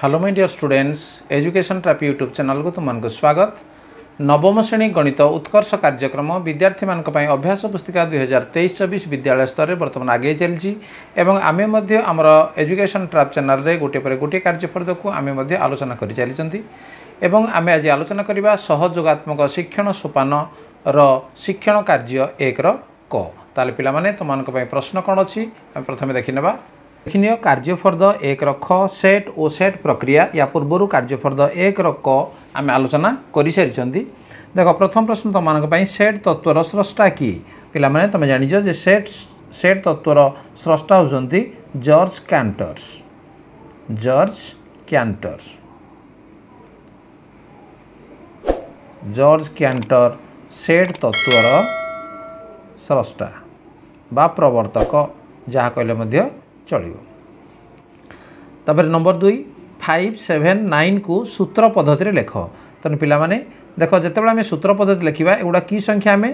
Hello my dear students education trap YouTube ଚ୍ୟାନେଲ୍କୁ ତୁମମାନଙ୍କୁ ସ୍ୱାଗତ ନବମ ଶ୍ରେଣୀ ଗଣିତ ଉତ୍କର୍ଷ କାର୍ଯ୍ୟକ୍ରମ ବିଦ୍ୟାର୍ଥୀମାନଙ୍କ ପାଇଁ ଅଭ୍ୟାସ ପୁସ୍ତିକା ଦୁଇହଜାର ତେଇଶ ଚବିଶ ବିଦ୍ୟାଳୟ ସ୍ତରରେ ବର୍ତ୍ତମାନ ଆଗେଇ ଚାଲିଛି ଏବଂ ଆମେ ମଧ୍ୟ ଆମର ଏଜୁକେସନ୍ ଟ୍ରାପ୍ ଚ୍ୟାନେଲ୍ରେ ଗୋଟିଏ ପରେ ଗୋଟିଏ କାର୍ଯ୍ୟଫଳକୁ ଆମେ ମଧ୍ୟ ଆଲୋଚନା କରି ଚାଲିଛନ୍ତି ଏବଂ ଆମେ ଆଜି ଆଲୋଚନା କରିବା ସହଯୋଗାତ୍ମକ ଶିକ୍ଷଣ ସୋପାନର ଶିକ୍ଷଣ କାର୍ଯ୍ୟ ଏକର କ ତାହେଲେ ପିଲାମାନେ ତୁମମାନଙ୍କ ପାଇଁ ପ୍ରଶ୍ନ କ'ଣ ଅଛି ଆମେ ପ୍ରଥମେ ଦେଖିନେବା देखनीय कार्यफर्द एकର ख ସେଟ୍ ଓ ସେଟ୍ ପ୍ରକ୍ରିୟା ୟା ପୂର୍ବରୁ କାର୍ଯ୍ୟଫର୍ଦ ଏକର କ ଆମେ ଆଲୋଚନା କରିସାରିଛନ୍ତି ଦେଖ ପ୍ରଥମ ପ୍ରଶ୍ନ ତୁମମାନଙ୍କ ପାଇଁ ସେଟ୍ ତତ୍ତ୍ୱର ସ୍ରଷ୍ଟା କିଏ ପିଲାମାନେ ତୁମେ ଜାଣିଛ ଯେ ସେଟ୍ ସେଟ୍ ତତ୍ତ୍ୱର ସ୍ରଷ୍ଟା ହେଉଛନ୍ତି George Cantor's George Cantor's George Cantor set ତତ୍ତ୍ୱର ସ୍ରଷ୍ଟା ବା ପ୍ରବର୍ତ୍ତକ ଯାହା କହିଲେ ମଧ୍ୟ चलो नंबर दुई फाइव सेभेन नाइन को सूत्र पद्धति लेख तेन पाने देख जो आम सूत्र पद्धति लिखा एगुड़ा कि संख्या आम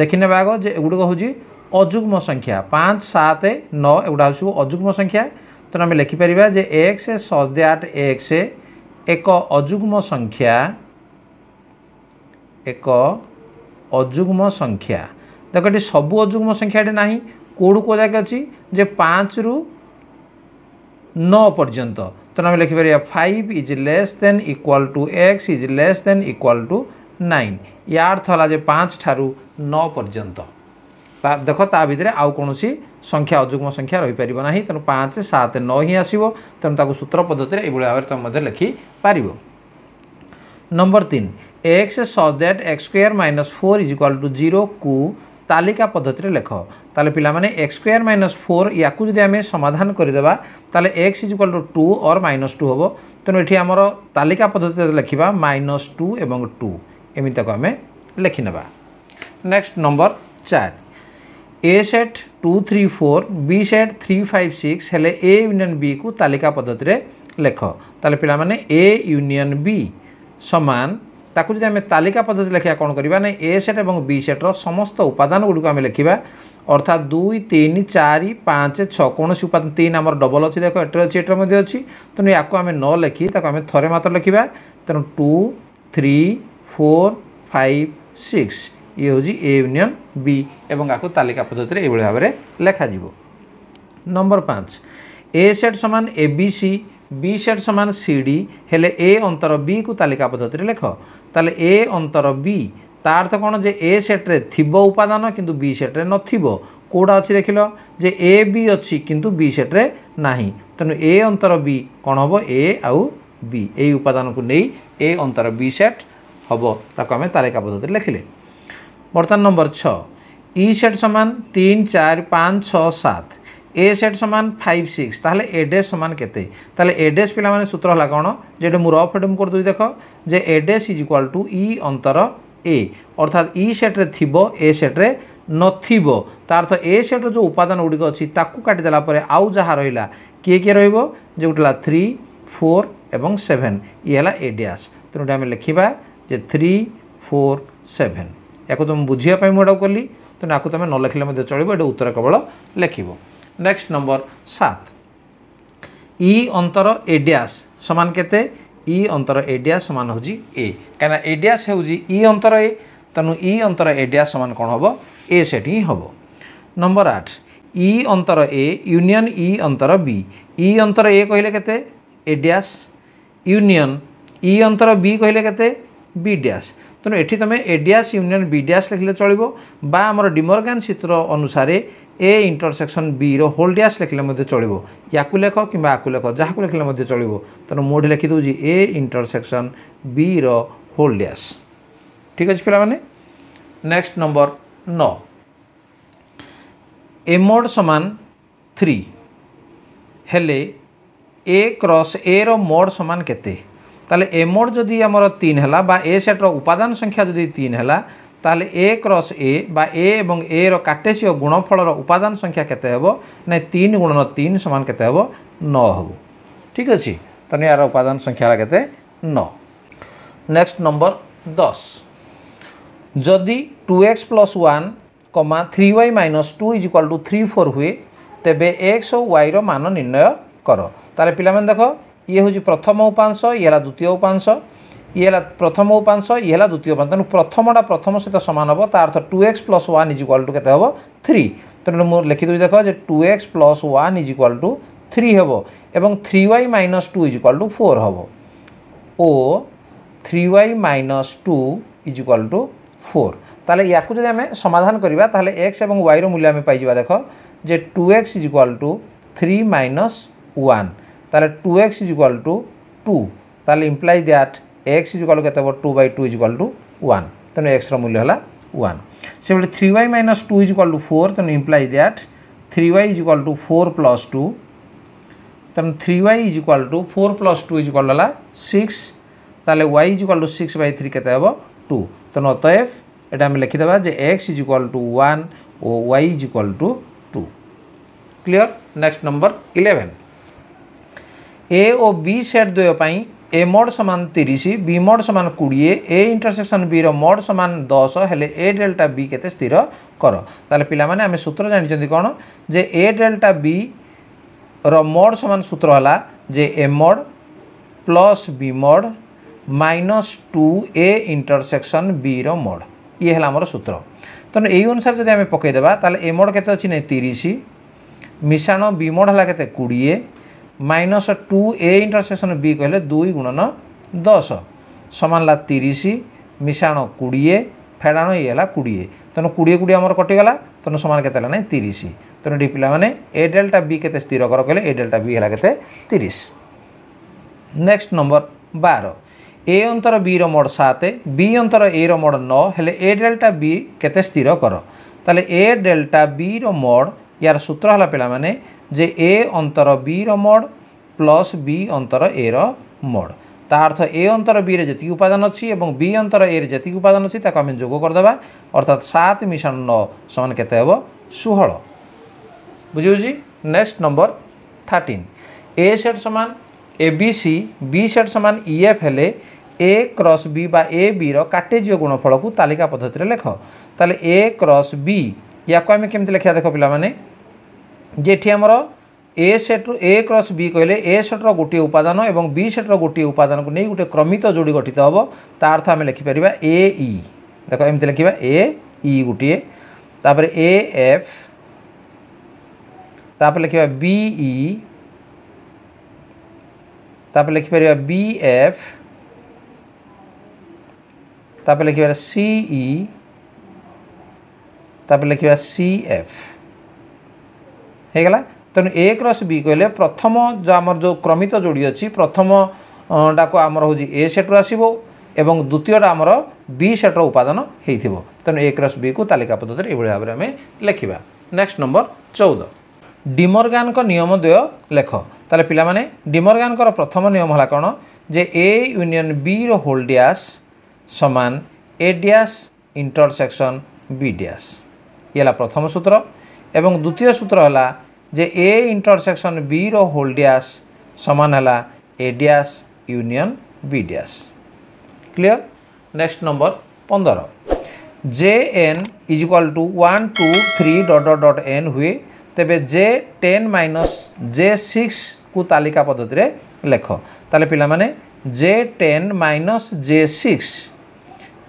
देखने आग जो एगुड़क हूँ अजुग्म संख्या पाँच सात नौ एगुड़ा हूँ अजुग्म संख्या तेनाली लिखिपर जे एक्स सदे आठ एक्स एक अजुग्म संख्या एक अजुग्म संख्या देख ये सबू अजुग्म संख्या ना କୋଉଠୁ କୋଉ ଯାକେ ଅଛି ଯେ ପାଞ୍ଚରୁ ନଅ ପର୍ଯ୍ୟନ୍ତ ତେଣୁ ଆମେ ଲେଖିପାରିବା five is less than equal to x is less than equal to nine ୟା ଅର୍ଥ ହେଲା ଯେ ପାଞ୍ଚ ଠାରୁ ନଅ ପର୍ଯ୍ୟନ୍ତ ଦେଖ ତା ଭିତରେ ଆଉ କୌଣସି ସଂଖ୍ୟା ଅଯୁଗ୍ମ ସଂଖ୍ୟା ରହିପାରିବ ନାହିଁ ତେଣୁ ପାଞ୍ଚ ସାତ ନଅ ହିଁ ଆସିବ ତେଣୁ ତାକୁ ସୂତ୍ର ପଦ୍ଧତିରେ ଏଇଭଳି ଭାବରେ ତୁମେ ମଧ୍ୟ ଲେଖିପାରିବ ନମ୍ବର ତିନି x such that x square minus four is equal to ଜିରୋକୁ তালিকা পদ্ধতিরে লেখ তাহলে পিলামানে এক্স স্কোয়ার মাইনস ফোর ইয়াকু যদি আমি সমাধান করিদেবা তাহলে x is equal to two or minus two হব তেমন এটি আমার তালিকা পদ্ধতিতে লেখিবা মাইনস টু এবং টু এমিতি তাকে আমি লেখি নেবা নেক্সট নম্বর চার A set two three four B set three five six हेले ए यूनियन बी को तालिका पद्धति लेख ताले पिला माने ए यूनियन बी समान ତାକୁ ଯଦି ଆମେ ତାଲିକା ପଦ୍ଧତି ଲେଖିବା କ'ଣ କରିବା ନା ଏ ସେଟ୍ ଏବଂ ବି ସେଟ୍ର ସମସ୍ତ ଉପାଦାନ ଗୁଡ଼ିକୁ ଆମେ ଲେଖିବା অর্থাৎ দুই তিন চারি পাঁচ ছ কোণী উপাদান তিন আমার ডবল অছি দেখ এটার অছি এটার মধ্যে অছি তেমন ইয়াকু আমি ন লেখি তাকে আমি থরে মাত্র লেখিবা তেমন two three four five six ইয়ে হচ্ছে এ ইউনিয়ন বি এবং আকু তালিকা পদ্ধতিতে এইভাবে ভাবে লেখা যাব নম্বর পাঁচ এ সেট সমান A B C B set সমান সিডি হলে এ অন্তর বি কু তালিকা পদ্ধতিরে লেখ তাহলে এ অন্তর বি তা অর্থ কোণ যে এ সেট্রে থিব উপাদান কিন্তু বি সেট্রে নথিব কোটা অছি দেখিল যে এ বি অছি কিন্তু বি সেট্রে নাহি তেণু এ অন্তর বি কোণ হব এ আউ বি এই উপাদানকু নেই এ অন্তর বি সেট হব তাকে আমি তালিকা পদ্ধতিরে লেখিলে বর্তমান নম্বর ছ ই সেট সমান তিন চার পাঁচ ছ সাত এ সেট সমান ফাইভ সিক্স তাহলে এ ড্যাশ সমান কেতে তাহলে এ ড্যাশ পিলা মানে সূত্র হল কোণ যেটা মু রফ হেডম করেদেবি দেখ যে A dash is equal to E অন্তর এ অর্থাৎ ই e সেট্রে থিব এ সেট্রে নথিব তা অর্থ এ সেট্র যে উপাদান গুড়িক অছি তাকু কাটিদেলা পরে আউ যাহা রহিলা কিয়ে কিয়ে রহব যেগুলা থ্রি ফোর এবং সেভেন ইয়ে হল এ ড্যাশ তেমনি আমি লেখিবা যে থ্রি ফোর সেভেন ইয়াকে তুমি বুঝিয়া মু এটা কলি তেমনি আকু তুমি ন লেখিলে চলবে এটা উত্তর কেবল লেখিব নেক্সট নম্বর সাত ই e অন্তর এ ড্যাশ সমান কেতে ই e অন্তর এ ড্যাশ সমান হচ্ছে এ কেন এ ড্যাশ হচ্ছে ই অন্তর এ তেমন ই e অন্তর এ ড্যাশ সমান কোণ হব এ সেটি ହିଁ হব নম্বর আট ই অন্তর এ ইউনিয়ন ই অন্তর বি ই অন্তর এ কহিলে কেতে এ ড্যাশ ইউনিয়ন ই অন্তর বি কহিলে কেতে বি ড্যাশ তেমন এটি তুমি A dash union B dash লিখলে চলব বা আমার ডিমরগান চিত্র অনুসারে ଏ ଇଣ୍ଟରସେକ୍ସନ୍ ବିର ହୋଲ୍ ଡ୍ୟାସ୍ ଲେଖିଲେ ମଧ୍ୟ ଚଳିବ ୟାକୁ ଲେଖ କିମ୍ବା ଆକୁ ଲେଖ ଯାହାକୁ ଲେଖିଲେ ମଧ୍ୟ ଚଳିବ ତେଣୁ ମୁଁ ଏଠି ଲେଖିଦେଉଛି ଏ ଇଣ୍ଟରସେକ୍ସନ୍ ବିର ହୋଲ୍ ଡ୍ୟାସ୍ ଠିକ୍ ଅଛି ପିଲାମାନେ ନେକ୍ସଟ ନମ୍ବର ନଅ ଏମୋଡ଼ ସମାନ থ্রি হলে এ ক্রস এ র মোড সমান কেতে তাহলে এ মোড যদি আমার তিন হল বা এ সেট্র উপাদান সংখ্যা যদি তিন হল ତାହେଲେ ଏ କ୍ରସ୍ ଏ ବା ଏ ଏବଂ ଏ ର କାଟେସୀୟ ଗୁଣଫଳର ଉପାଦାନ ସଂଖ୍ୟା କେତେ ହେବ ନା ତିନି ଗୁଣର ତିନି ସମାନ କେତେ ହେବ ନଅ ହେବ ଠିକ୍ ଅଛି ତେଣୁ ଏହାର ଉପାଦାନ ସଂଖ୍ୟା ହେଲା କେତେ ନଅ ନେକ୍ସଟ ନମ୍ବର ଦଶ ଯଦି two x plus one comma three y minus two is equal to three four ହୁଏ ତେବେ ଏକ୍ସ ଓ ୱାଇର ମାନ ନିର୍ଣ୍ଣୟ କର ତାହେଲେ ପିଲାମାନେ ଦେଖ ଇଏ ହେଉଛି ପ୍ରଥମ ଉପାଂଶ ଇଏ ହେଲା ଦ୍ୱିତୀୟ ଉପାଂଶ ଇଏ ହେଲା ପ୍ରଥମ ଉପାଂଶ ଇଏ ହେଲା ଦ୍ୱିତୀୟ ଉପାଂଶ ତେଣୁ ପ୍ରଥମଟା ପ୍ରଥମ ସହିତ ସମାନ ହେବ ତା ଅର୍ଥ two x plus one is equal to କେତେ ହେବ ଥ୍ରୀ ତେଣୁ ମୁଁ ଲେଖିଦେଉଛି ଦେଖ ଯେ two x plus one is equal to three হব এবং three y minus two is equal to four হব ও three y minus two is equal to four তাহলে ইয়াকু যদি আমি সমাধান করা তাহলে এক্স এবং ওয়াইর মূল্য আমি পাইযা দেখ যে two x is equal to three minus one তাহলে two x is equal to two তাহলে ইমপ্লাই দ্যাট एक्स इज के two by two is two one तेणु एक्सर मूल्य है वन से three y minus two is equal to four तेनाली imply that three y is equal to four plus two तेणु three y is equal to four plus two is है six तेल Y is two six by three के two तेणु अतएव এটা আমি লিখিদেবা যে x is to two one ও y is equal to two clear next number eleven A mod सामान तीस बी मोड सामान कोड़े ए इंटरसेक्शन बी रोड सामान दस हेले ए डेल्टा बी के स्थिर कर तेल पाने आम सूत्र जानते कौन जे ए डेल्टा बी रोड सामान सूत्र है जे A mod plus B mod minus two A intersection B रोड ये है आमर सूत्र তেমন এই অনুসারে যদি আমি পকাইদেবা তাহলে এমোড কেতে অনেক তিরিশ মিশাণ বিমোড হল কেতে কোড়িয়ে মাইনস টু এ ইন্ଟରସେକ୍ସନ୍ ବି କହିଲେ ଦୁଇ ଗୁଣନ ଦଶ ସମାନ ହେଲା ତିରିଶ ମିଶାଣ କୋଡ଼ିଏ ଫେଡ଼ାଣ ଇଏ ହେଲା କୋଡ଼ିଏ ତେଣୁ କୋଡ଼ିଏ କୋଡ଼ିଏ ଆମର କଟିଗଲା ତେଣୁ ସମାନ କେତେ ହେଲା ନାହିଁ ତିରିଶ ତେଣୁ ଏଠି ପିଲାମାନେ ଏ ଡେଲ୍ଟା ବି କେତେ ସ୍ଥିର କର କହିଲେ ଏ ଡେଲ୍ଟା ବି ହେଲା କେତେ ତିରିଶ ନେକ୍ସଟ ନମ୍ବର ବାର ଏ ଅନ୍ତର ବିର ମୋଡ଼ ସାତ ବି ଅନ୍ତର ଏର ମୋଡ଼ ନଅ ହେଲେ ଏ ଡେଲ୍ଟା ବି କେତେ ସ୍ଥିର କର ତାହେଲେ ଏ ଡେଲ୍ଟା ବିର ମୋଡ଼ ୟାର ସୂତ୍ର ହେଲା ପିଲାମାନେ ଯେ ଏ ଅନ୍ତର ବିର ମଡ଼ ପ୍ଲସ୍ ବି ଅନ୍ତର ଏର ମଡ଼ ତା ଅର୍ଥ ଏ ଅନ୍ତର ବିରେ ଯେତିକି ଉପାଦାନ ଅଛି ଏବଂ ବି ଅନ୍ତର ଏରେ ଯେତିକି ଉପାଦାନ ଅଛି ତାକୁ ଆମେ ଯୋଗ କରିଦେବା ଅର୍ଥାତ୍ ସାତ ମିଶାଣ ନଅ ସମାନ କେତେ ହେବ ଷୋହଳ ବୁଝିହେଉଛି next number thirteen A set ସମାନ A B C B set ସମାନ ଇ ଏଫ୍ ହେଲେ ଏ କ୍ରସ୍ ବି বা এ বির কাটেজীয় গুণফলকু তালিকা পদ্ধতিরে লেখ তাহলে এ ক্রস বি ইয়াকু আমি কেমতি লেখা দেখ পিলা মানে যেটি আমার এ সেট্রু এ ক্রস বি কহিলে এ সেট্র গোটিয়ে উপাদান এবং বি সেট্র গোটিয়ে উপাদানকে নিয়ে গোটে ক্রমিত যোড়ি গঠিত হব তা অর্থ আমি লেখিপার এ ই e। দেখ এমতি লেখিবা এ ই e গোটিয়ে তাপরে এ এফ তাপরে লেখিবা বি ই তাপরে লেখিপার বি এফ তাপরে লেখিপার সি ই তাপরে লেখিবা সি এফ ହେଇଗଲା ତେଣୁ ଏ କ୍ରସ୍ ବି କହିଲେ ପ୍ରଥମ ଯେଉଁ ଆମର ଯେଉଁ କ୍ରମିତ ଯୋଡ଼ି ଅଛି ପ୍ରଥମଟାକୁ ଆମର ହେଉଛି ଏ ସେଟ୍ରୁ ଆସିବ ଏବଂ ଦ୍ୱିତୀୟଟା ଆମର ବି ସେଟ୍ର ଉପାଦାନ ହେଇଥିବ ତେଣୁ ଏ କ୍ରସ୍ ବିକୁ ତାଲିକା ପଦ୍ଧତିରେ ଏଇଭଳି ଭାବରେ ଆମେ ଲେଖିବା ନେକ୍ସଟ ନମ୍ବର ଚଉଦ ଡିମର୍ଗାନଙ୍କ ନିୟମ ଦ୍ୱୟ ଲେଖ ତାହେଲେ ପିଲାମାନେ ଡିମର୍ଗାନଙ୍କର ପ୍ରଥମ ନିୟମ ହେଲା କ'ଣ ଯେ A union B whole dash ସମାନ A dash intersection B dash ଇଏ ହେଲା ପ୍ରଥମ ସୂତ୍ର এবং দ্বিতীয় সূত্র হলা যে এ ইন্টরসেকশন বি র হোল ড্যাশ সমান হলা A dash union B dash clear next number পনের জে N is equal to one two three dot dot dot N হুয়ে তেবে জে টেন মাইনস জে সিক্স কু তালিকা পদ্ধতি লেখ তাহলে পিলা মানে জে টেন মাইনস জে সিক্স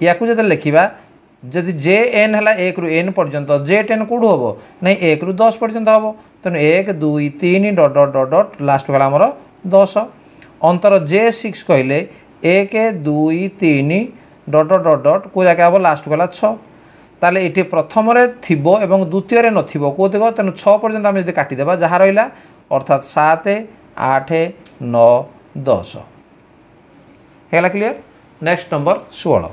ইয়াকু যেতে লেখিবা ଯଦି ଜେ ଏନ୍ ହେଲା ଏକରୁ ଏନ୍ ପର୍ଯ୍ୟନ୍ତ ଜେ ଟେନ୍ କେଉଁଠୁ ହେବ ନାଇଁ ଏକରୁ ଦଶ ପର୍ଯ୍ୟନ୍ତ ହେବ ତେଣୁ ଏକ ଦୁଇ ତିନି ଡଟ୍ ଡଟ୍ ଡଟ୍ ଡଟ୍ ଲାଷ୍ଟକୁ ହେଲା ଆମର ଦଶ ଅନ୍ତର ଜେ ସିକ୍ସ କହିଲେ ଏକ ଦୁଇ ତିନି ଡଟ୍ ଡଟ୍ ଡଟ୍ ଡଟ୍ କେଉଁ ଜାଗା ହେବ ଲାଷ୍ଟକୁ ହେଲା ଛଅ তাহলে এটি প্রথমরে থিব এবং দ্বিতীয়রে নথিব কোথাও তেমন ছ পর্যন্ত আমি যদি কাটিদেবা যা রহলা অর্থাৎ সাত আট ন দশ হয়ে ক্লিয়ার নেক্সট নম্বর ষোল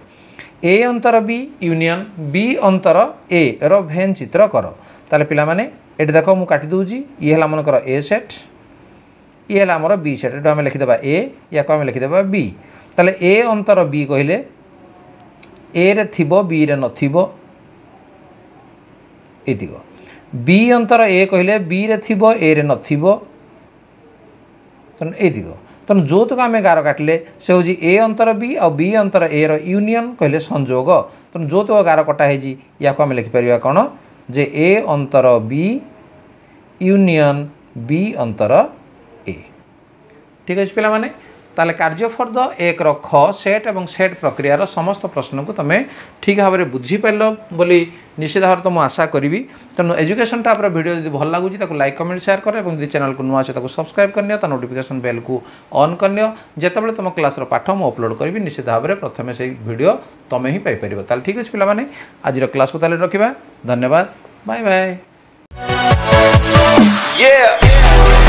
ଏ ଅନ୍ତର ବି ୟୁନିୟନ୍ ବି ଅନ୍ତର ଏର ଭେନ୍ ଚିତ୍ର କର ତାହେଲେ ପିଲାମାନେ ଏଠି ଦେଖ ମୁଁ କାଟି ଦେଉଛି ଇଏ ହେଲା ମନେକର ଏ ସେଟ୍ ଇଏ ହେଲା ଆମର ବି ସେଟ୍ ଏଠୁ ଆମେ ଲେଖିଦେବା ଏ ୟାକୁ ଆମେ ଲେଖିଦେବା ବି ତାହେଲେ ଏ ଅନ୍ତର ବି କହିଲେ ଏରେ ଥିବ ବିରେ ନଥିବ ଏତିକ ବି ଅନ୍ତର ଏ କହିଲେ ବିରେ ଥିବ ଏରେ ନଥିବ ତେଣୁ ଏତିକ ତେଣୁ ଯୌତୁକ ଆମେ ଗାର କାଟିଲେ ସେ ହେଉଛି ଏ ଅନ୍ତର ବି ଆଉ ବି ଅନ୍ତର ଏର ୟୁନିୟନ୍ କହିଲେ ସଂଯୋଗ ତେଣୁ ଯୌତୁକ ଗାର କଟା ହେଇଛି ୟାକୁ ଆମେ ଲେଖିପାରିବା କ'ଣ ଯେ ଏ ଅନ୍ତର ବି ୟୁନିୟନ୍ ବି ଅନ୍ତର ଏ ଠିକ୍ ଅଛି ପିଲାମାନେ তাহলে কার্যফর্দ একর খ সেট এবং সেট প্রক্রিয়ার সমস্ত প্রশ্নকে তুমি ঠিক ভাবে বুঝিপার বলে নিশ্চিত ভাবে তো আশা করবি তেমন এজুকেশন টাইপর ভিডিও যদি ভাল লাগুচি তাকে লাইক কমেন্ট সেয়ার কর এবং যদি চ্যানেলকে নূয়া আছে তাকে সবসক্রাইব করে নিও তা নোটিফিকেশন বেলকু অন করে নিও যেতবে তোমার ক্লাসর পাঠ মু অপলোড করবি নিশ্চিত ভাবে প্রথমে সেই ভিডিও তুমি হি পাইপার তাহলে ঠিক আছে পিলামানে আজির ক্লাসকে তাহলে রাখবা ধন্যবাদ বাই বাই Yeah!